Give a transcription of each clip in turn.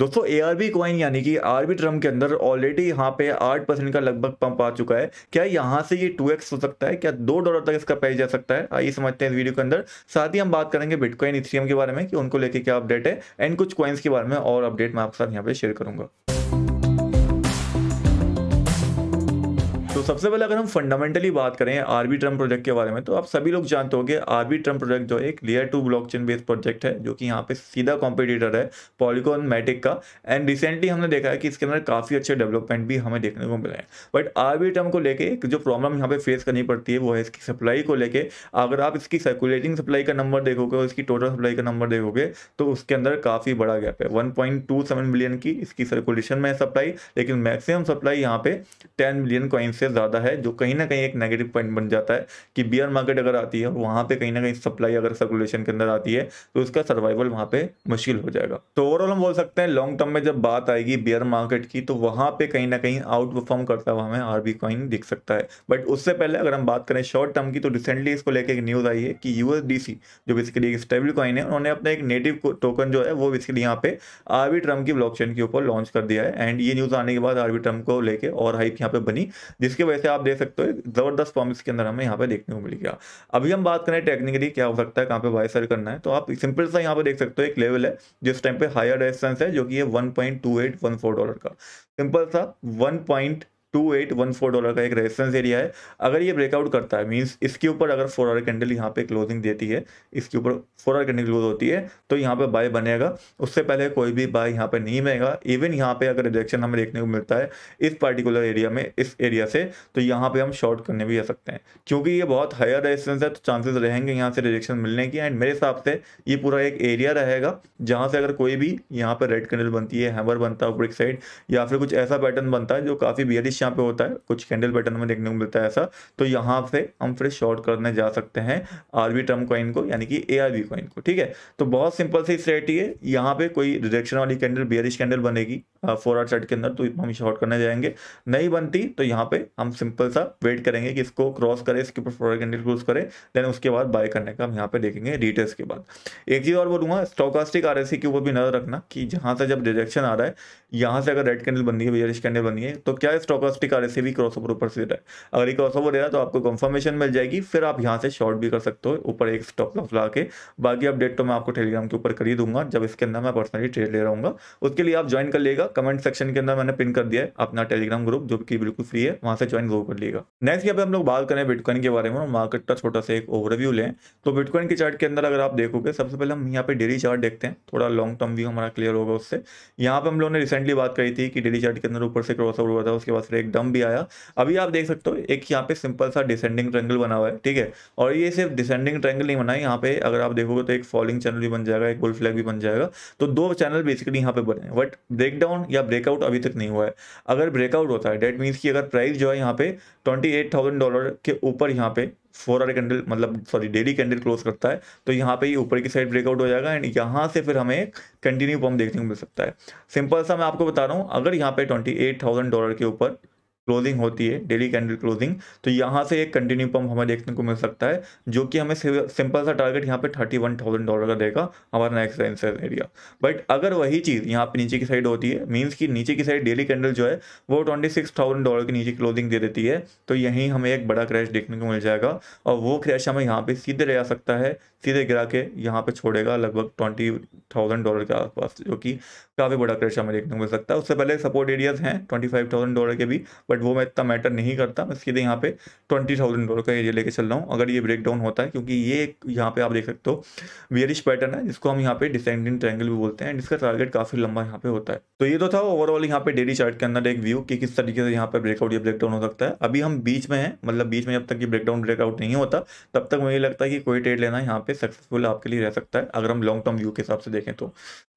दोस्तों A R B coin यानी कि आर बी ट्रम के अंदर ऑलरेडी यहाँ पे आठ परसेंट का लगभग पंप आ चुका है क्या यहाँ से ये टू एक्स हो सकता है क्या दो डॉलर तक इसका पैस जा सकता है आइए समझते हैं इस वीडियो के अंदर साथ ही हम बात करेंगे बिटकॉइन इथ्रियम के बारे में कि उनको लेके क्या अपडेट है एंड कुछ क्वाइंस के बारे में और अपडेट मैं आपके साथ यहाँ पे शेयर करूंगा तो सबसे पहले अगर हम फंडामेंटली बात करें आरबी ट्रम प्रोजेक्ट के बारे में तो आप सभी लोग जानते होंगे आरबी ट्रम प्रोजेक्ट जो एक layer two blockchain based project है जो कि यहाँ पे सीधा कॉम्पिटिटर है पॉलिकॉन मैटिक का एंड रिसेंटली हमने देखा है कि इसके अंदर काफ़ी अच्छे डेवलपमेंट भी हमें देखने को मिले हैं बट आरबी ट्रम को लेकर एक जो प्रॉब्लम यहाँ पे फेस करनी पड़ती है वो है इसकी सप्लाई को लेकर अगर आप इसकी सर्कुलेटिंग सप्लाई का नंबर देखोगे और इसकी टोटल सप्लाई का नंबर देखोगे तो उसके अंदर काफ़ी बड़ा गैप है वन मिलियन की इसकी सर्कुलेशन में सप्लाई लेकिन मैक्सिमम सप्लाई यहाँ पे टेन मिलियन कॉइन से ज़्यादा है जो कहीं ना कहीं एक नेगेटिव पॉइंट बन जाता है कि बियर मार्केट अगर आती है और वहाँ पे कहीं ना कहीं सप्लाई अगर सर्कुलेशन के अंदर आती है तो उसका सर्वाइवल वहां पे मुश्किल हो जाएगा तो ओवरऑल हम बोल सकते हैं लॉन्ग टर्म में जब बात आएगी बियर मार्केट की तो वहां पे कहीं ना कहीं आउट परफॉर्म करता हुआ हमें आरबी कॉइन दिख सकता है बट उससे पहले अगर हम बात करें शॉर्ट टर्म की तो रिसेंटली इसको लेकर एक न्यूज़ आई है कि यूएसडीसी जो बेसिकली एक स्टेबल कॉइन है उन्होंने अपना एक नेटिव टोकन जो है वो बेसिकली यहाँ पे आरबी ट्रम की ब्लॉक के ऊपर लॉन्च कर दिया है एंड ये न्यूज़ आने के बाद आरबी ट्रम को लेकर और हाइप यहाँ पे बनी जिसके इसकी वजह से आप देख सकते हो ज़बरदस्त फॉर्म इसके अंदर हमें यहाँ पे देखने को मिल गया अभी हम बात करें टेक्निकली क्या हो सकता है कहाँ पे बाय सेल करना है तो आप सिंपल सा यहाँ पे देख सकते हो एक लेवल है जिस टाइम पे हायर रेजिस्टेंस है जो कि है वन डॉलर का सिंपल सा one two eight one four dollar का एक रेजिस्टेंस एरिया है अगर ये ब्रेकआउट करता है मीन्स इसके ऊपर अगर फोर आवर कैंडल यहाँ पे क्लोजिंग देती है इसके ऊपर फोर आवर कैंडल क्लोज होती है तो यहाँ पे बाय बनेगा उससे पहले कोई भी बाय यहाँ पे नहीं बनेगा इवन यहाँ पे अगर रिजेक्शन हमें देखने को मिलता है इस पर्टिकुलर एरिया में इस एरिया से तो यहाँ पे हम शॉर्ट करने भी जा सकते हैं क्योंकि ये बहुत हायर रेजिस्टेंस है तो चांसेस रहेंगे यहाँ से रिजेक्शन मिलने की एंड मेरे हिसाब से ये पूरा एक एरिया रहेगा जहाँ से अगर कोई भी यहाँ पर रेड कैंडल बनती है हैमर बनता है ऊपर एक साइड या फिर कुछ ऐसा पैटर्न बनता है जो काफ़ी बियरिश स्विच यहाँ पे होता है कुछ कैंडल पैटर्न में देखने को मिलता है ऐसा तो यहाँ से हम फिर शॉर्ट करने जा सकते हैं आरबी टर्म कॉइन को यानी कि ए आर कॉइन को ठीक है तो बहुत सिंपल सी स्ट्रेटी है यहाँ पे कोई रिजेक्शन वाली कैंडल बियरिश कैंडल बनेगी फोर आर सेट के अंदर तो हम शॉर्ट करने जाएंगे नहीं बनती तो यहाँ पे हम सिंपल सा वेट करेंगे कि इसको क्रॉस करें इसके ऊपर फोर कैंडल क्रॉस करें देन उसके बाद बाय करने का हम यहाँ पे देखेंगे डिटेल्स के बाद एक चीज़ और बोलूंगा स्टोकास्टिक आर के ऊपर भी नजर रखना कि जहाँ से जब रिजेक्शन आ रहा है यहाँ से अगर रेड कैंडल बनी है बियरिश कैंडल बनी है तो क्या स्टोका स्टिक आर भी क्रॉस ओवर ऊपर से दे रहा है अगर ये क्रॉस ओवर दे रहा है तो आपको कंफर्मेशन मिल जाएगी फिर आप यहाँ से शॉर्ट भी कर सकते हो ऊपर एक स्टॉप लॉस ला के बाकी अपडेट तो मैं आपको टेलीग्राम के ऊपर कर ही दूंगा जब इसके अंदर मैं पर्सनली ट्रेड ले रहा उसके लिए आप ज्वाइन कर लिएगा कमेंट सेक्शन के अंदर मैंने पिन कर दिया है अपना टेलीग्राम ग्रुप जो कि बिल्कुल फ्री है वहाँ से ज्वाइन जरूर कर लिएगा नेक्स्ट यहाँ पे हम लोग बात करें बिटकॉइन के बारे में मार्केट का छोटा सा एक ओवरव्यू लें तो बिटकॉइन के चार्ट के अंदर अगर आप देखोगे सबसे पहले हम यहाँ पे डेली चार्ट देखते हैं थोड़ा लॉन्ग टर्म व्यू हमारा क्लियर होगा उससे यहाँ पे हम लोगों ने रिसेंटली बात करी थी कि डेली चार्ट के अंदर ऊपर से क्रॉस ओवर हुआ था उसके बाद फिर एक डम भी आया अभी आप देख सकते हो एक यहाँ पे सिंपल सा डिसेंडिंग ट्रेंगल बना हुआ है ठीक है और ये सिर्फ डिसेंडिंग ट्रेंगल नहीं बना है यहाँ पे अगर आप देखोगे तो एक फॉलिंग चैनल भी बन जाएगा एक बुल फ्लैग भी बन जाएगा तो दो चैनल बेसिकली यहाँ पे बने बट ब्रेक डाउन या ब्रेकआउट अभी तक नहीं हुआ है अगर ब्रेकआउट होता है डेट मीन्स की अगर प्राइस जो है यहाँ पे ट्वेंटी डॉलर के ऊपर यहाँ पे फोर आर कैंडल मतलब सॉरी डेली कैंडल क्लोज करता है तो यहाँ पे ही ऊपर की साइड ब्रेकआउट हो जाएगा एंड यहाँ से फिर हमें कंटिन्यू पम्प देखने को मिल सकता है सिंपल सा मैं आपको बता रहा हूँ अगर यहाँ पे ट्वेंटी एट थाउजेंड डॉलर के ऊपर क्लोजिंग होती है डेली कैंडल क्लोजिंग तो यहाँ से एक कंटिन्यू पंप हमें देखने को मिल सकता है जो कि हमें सिंपल सा टारगेट यहाँ पे थर्टी वन थाउजेंड डॉलर का देगा हमारा नेक्स्ट रेंसेस एरिया बट अगर वही चीज़ यहाँ पे नीचे की साइड होती है मीन्स कि नीचे की साइड डेली कैंडल जो है वो ट्वेंटी सिक्स थाउजेंड डॉलर के नीचे क्लोजिंग दे देती है तो यहीं हमें एक बड़ा क्रैश देखने को मिल जाएगा और वो क्रैश हमें यहाँ पर सीधे ले आ सकता है सीधे गिरा के यहाँ पर छोड़ेगा लगभग ट्वेंटी थाउजेंड डॉलर के आसपास जो कि काफ़ी बड़ा क्रैश हमें देखने को मिल सकता है उससे पहले सपोर्ट एरियाज हैं ट्वेंटी फाइव थाउजेंड डॉलर के भी बट बट वो मैं इतना मैटर नहीं करता मैं सीधे यहाँ पे ट्वेंटी थाउजेंड डॉलर का एरिया लेके चल रहा हूँ अगर ये ब्रेक डाउन होता है क्योंकि ये एक यहाँ पे आप देख सकते हो वियरिश पैटर्न है जिसको हम यहाँ पे डिसेंडिंग ट्रैंगल भी बोलते हैं जिसका टारगेट काफी लंबा यहाँ पे होता है तो ये तो था ओवरऑल यहाँ पे डेली चार्ट के अंदर एक व्यू कि किस तरीके से यहाँ पे ब्रेकआउट या ब्रेकडाउन हो सकता है अभी हम बीच में है मतलब बीच में जब तक ये ब्रेकडाउन ब्रेकआउट नहीं होता तब तक मुझे लगता है कि कोई ट्रेड लेना यहाँ पे सक्सेसफुल आपके लिए रह सकता है अगर हम लॉन्ग टर्म व्यू के हिसाब से देखें तो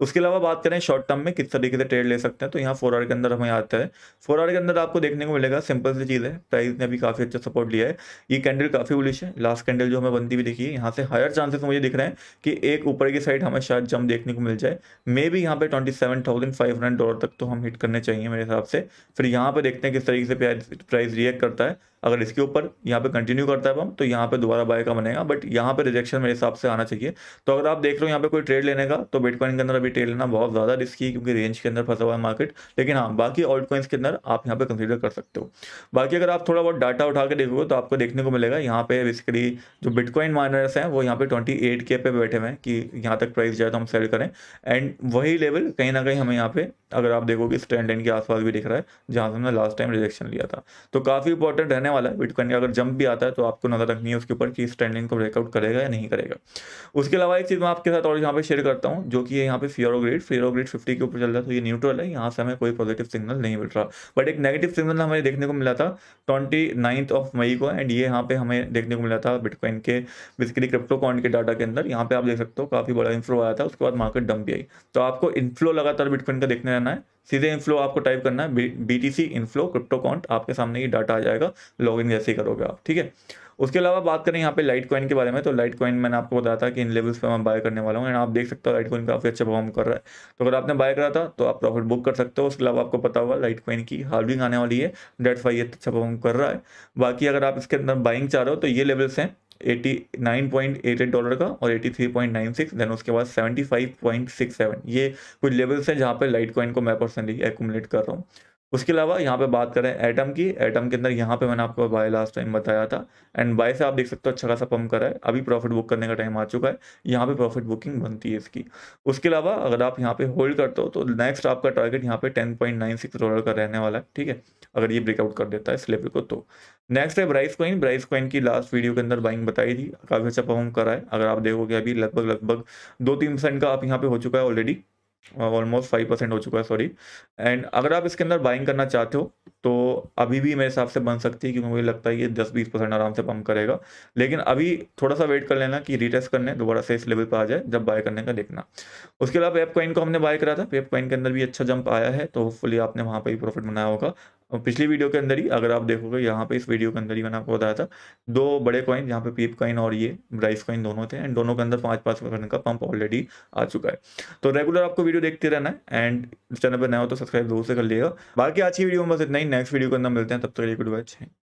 उसके अलावा बात करें शॉर्ट टर्म में किस तरीके से ट्रेड ले सकते हैं तो यहाँ फोर आर के अंदर हमें आता है फोर आर के अंदर आपको देखने देखने को मिलेगा सिंपल सी चीज़ है प्राइस ने अभी काफ़ी अच्छा सपोर्ट लिया है ये कैंडल काफ़ी बुलिश है लास्ट कैंडल जो हमें बनती भी देखी है यहाँ से हायर चांसेस मुझे दिख रहे हैं कि एक ऊपर की साइड हमें शायद जम देखने को मिल जाए मे भी यहाँ पे twenty seven thousand five hundred dollar तक तो हम हिट करने चाहिए मेरे हिसाब से फिर यहाँ पर देखते हैं किस तरीके से प्राइस रिएक्ट करता है अगर इसके ऊपर यहाँ पे कंटिन्यू करता है हम तो यहाँ पे दोबारा बाय का बनेगा बट यहाँ पे रिजेक्शन मेरे हिसाब से आना चाहिए तो अगर आप देख रहे हो यहाँ पे कोई ट्रेड लेने का तो बिटकॉइन के अंदर अभी ट्रेड लेना बहुत ज़्यादा रिस्की है क्योंकि रेंज के अंदर फंसा हुआ है मार्केट लेकिन हाँ बाकी ऑल्ट कॉइन्स के अंदर आप यहाँ पे कंसिडर कर सकते हो बाकी अगर आप थोड़ा बहुत डाटा उठा के देखोगे तो आपको देखने को मिलेगा यहाँ पे बेसिकली जो बिटकॉइन माइनर्स हैं वो यहाँ पे ट्वेंटी एट के पे बैठे हुए हैं कि यहाँ तक प्राइस जाए तो हम सेल करें एंड वही लेवल कहीं ना कहीं हमें यहाँ पे अगर आप देखोगे इस ट्रेंड लाइन के आसपास भी दिख रहा है जहाँ से हमने लास्ट टाइम रिजेक्शन लिया था तो काफ़ी इंपॉर्टेंट रहने वाला है बिटकॉइन का अगर जंप भी आता है तो आपको नजर रखनी है उसके ऊपर कि इस ट्रेंड लाइन को ब्रेकआउट करेगा या नहीं करेगा उसके अलावा एक चीज़ मैं आपके साथ और यहाँ पे शेयर करता हूँ जो कि यहाँ पे फियरो ग्रेड फियरो ग्रेड फिफ्टी के ऊपर चल रहा है तो ये न्यूट्रल है यहाँ से हमें कोई पॉजिटिव सिग्नल नहीं मिल रहा बट एक नेगेटिव सिग्नल वाला हमें देखने को मिला था ट्वेंटी नाइन्थ ऑफ मई को एंड ये यहाँ पे हमें देखने को मिला था बिटकॉइन के बेसिकली क्रिप्टो कॉइन के डाटा के अंदर यहाँ पे आप देख सकते हो काफ़ी बड़ा इन्फ्लो आया था उसके बाद मार्केट डंप भी आई तो आपको इन्फ्लो लगातार बिटकॉइन का देखने रहना है सीधे इनफ्लो आपको टाइप करना है B T C inflow CryptoQuant आपके सामने ये डाटा आ जाएगा लॉग इन जैसे ही करोगे आप ठीक है उसके अलावा बात करें यहाँ पे लाइट कॉइन के बारे में तो लाइट कॉइन मैंने आपको बताया था कि इन लेवल्स पे मैं बाय करने वाला हूँ एंड आप देख सकते हो लाइट कॉइन काफ़ी अच्छा परफॉर्म कर रहा है तो अगर आपने बाय करा था तो आप प्रॉफिट बुक कर सकते हो उसके अलावा आपको पता होगा लाइट कॉइन की हार्विंग आने वाली है डेट्स वाई ये अच्छा परफॉर्म कर रहा है बाकी अगर आप इसके अंदर बाइंग चाह रहे हो तो ये लेवल्स हैं 89.88 डॉलर का और 83.96 देन उसके बाद 75.67 ये कुछ लेवल्स हैं जहाँ पे लाइट कॉइन को मैं पर्सनली एकूमलेट कर रहा हूँ उसके अलावा यहाँ पे बात करें एटम की एटम के अंदर यहाँ पे मैंने आपको बाय लास्ट टाइम बताया था एंड बाय से आप देख सकते हो अच्छा खासा पम्प करा है अभी प्रॉफिट बुक करने का टाइम आ चुका है यहाँ पे प्रॉफिट बुकिंग बनती है इसकी उसके अलावा अगर आप यहाँ पे होल्ड करते हो तो नेक्स्ट आपका टारगेट यहाँ पे ten point nine six dollar का रहने वाला है ठीक है अगर ये ब्रेकआउट कर देता है इस लेवल को तो नेक्स्ट है ब्राइस कॉइन ब्राइस कॉइन की लास्ट वीडियो के अंदर बाइंग बताई थी काफ़ी अच्छा पम्प करा है अगर आप देखोगे अभी लगभग लगभग दो तीन परसेंट का आप यहाँ पे हो चुका है ऑलरेडी ऑलमोस्ट फाइव परसेंट हो चुका है सॉरी एंड अगर आप इसके अंदर बाइंग करना चाहते हो तो अभी भी मेरे हिसाब से बन सकती है क्योंकि मुझे लगता है ये दस बीस परसेंट आराम से पंप करेगा लेकिन अभी थोड़ा सा वेट कर लेना कि रिटेस्ट करने दोबारा से इस लेवल पर आ जाए जब बाय करने का देखना उसके अलावा पेप कॉइन को हमने बाय करा था पेप कॉइन के अंदर भी अच्छा जंप आया है तो होपफुली आपने वहाँ पर भी प्रॉफिट बनाया होगा पिछली वीडियो के अंदर ही अगर आप देखोगे यहाँ पे इस वीडियो के अंदर ही मैंने आपको बताया था दो बड़े कॉइन यहाँ पे पीप कॉइन और ये राइस कॉइन दोनों थे एंड दोनों के अंदर पाँच पाँच परसेंट का पंप ऑलरेडी आ चुका है तो रेगुलर आपको वीडियो देखते रहना है एंड चैनल पर नया हो तो सब्सक्राइब जरूर से कर लिएगा बाकी आज की वीडियो में बस इतना ही नेक्स्ट वीडियो के अंदर मिलते हैं तब तक तो गुड बाय